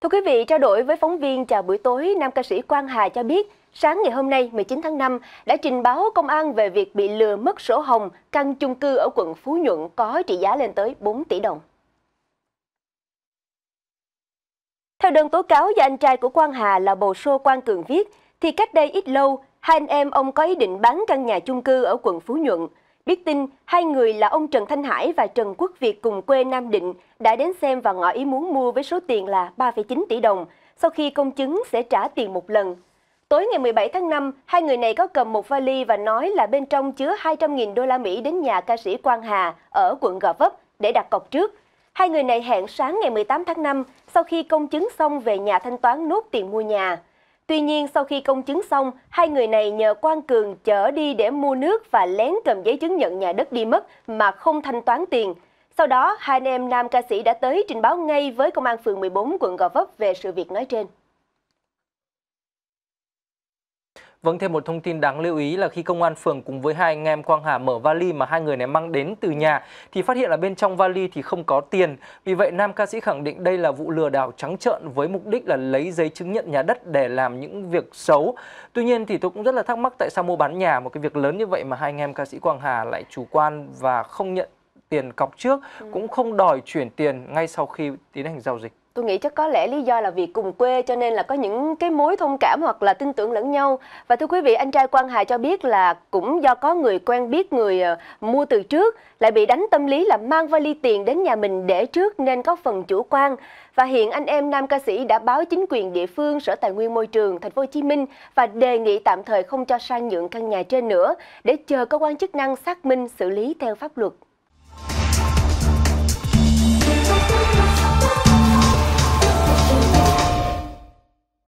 Thưa quý vị, trao đổi với phóng viên chào buổi tối, nam ca sĩ Quang Hà cho biết, sáng ngày hôm nay 19 tháng 5 đã trình báo công an về việc bị lừa mất sổ hồng căn chung cư ở quận Phú Nhuận có trị giá lên tới 4 tỷ đồng. Theo đơn tố cáo do anh trai của Quang Hà là bồ sô Quang Cường viết, thì cách đây ít lâu, hai anh em ông có ý định bán căn nhà chung cư ở quận Phú Nhuận. Biết tin, hai người là ông Trần Thanh Hải và Trần Quốc Việt cùng quê Nam Định đã đến xem và ngỏ ý muốn mua với số tiền là 3,9 tỷ đồng, sau khi công chứng sẽ trả tiền một lần. Tối ngày 17 tháng 5, hai người này có cầm một vali và nói là bên trong chứa 200.000 đô la Mỹ đến nhà ca sĩ Quang Hà ở quận Gò Vấp để đặt cọc trước. Hai người này hẹn sáng ngày 18 tháng 5 sau khi công chứng xong về nhà thanh toán nốt tiền mua nhà. Tuy nhiên, sau khi công chứng xong, hai người này nhờ Quang Cường chở đi để mua nước và lén cầm giấy chứng nhận nhà đất đi mất mà không thanh toán tiền. Sau đó, hai anh em nam ca sĩ đã tới trình báo ngay với Công an phường 14 quận Gò Vấp về sự việc nói trên. Vâng, thêm một thông tin đáng lưu ý là khi công an phường cùng với hai anh em Quang Hà mở vali mà hai người này mang đến từ nhà thì phát hiện là bên trong vali thì không có tiền. Vì vậy, nam ca sĩ khẳng định đây là vụ lừa đảo trắng trợn với mục đích là lấy giấy chứng nhận nhà đất để làm những việc xấu. Tuy nhiên thì tôi cũng rất là thắc mắc tại sao mua bán nhà một cái việc lớn như vậy mà hai anh em ca sĩ Quang Hà lại chủ quan và không nhận tiền cọc trước, ừ. cũng không đòi chuyển tiền ngay sau khi tiến hành giao dịch tôi nghĩ chắc có lẽ lý do là vì cùng quê cho nên là có những cái mối thông cảm hoặc là tin tưởng lẫn nhau và thưa quý vị anh trai quang hà cho biết là cũng do có người quen biết người ờ, mua từ trước lại bị đánh tâm lý là mang vali tiền đến nhà mình để trước nên có phần chủ quan và hiện anh em nam ca sĩ đã báo chính quyền địa phương sở tài nguyên môi trường thành phố hồ chí minh và đề nghị tạm thời không cho sang nhượng căn nhà trên nữa để chờ cơ quan chức năng xác minh xử lý theo pháp luật